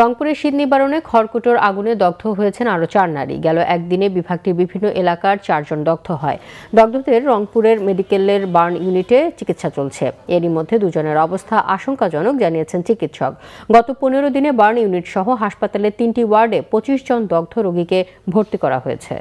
রংপুরে শীত নিবারণে খড়কুটোর আগুনে দগ্ধ হয়েছেন আরও চার নারী গেল একদিনে বিভাগটির বিভিন্ন এলাকার চারজন দগ্ধ হয় দগ্ধদের রংপুরের মেডিকেলের বার্ন ইউনিটে চিকিৎসা চলছে এরই মধ্যে দুজনের অবস্থা আশঙ্কাজনক জানিয়েছেন চিকিৎসক গত পনেরো দিনে বার্ন ইউনিট সহ হাসপাতালের তিনটি ওয়ার্ডে পঁচিশ জন দগ্ধ রোগীকে ভর্তি করা হয়েছে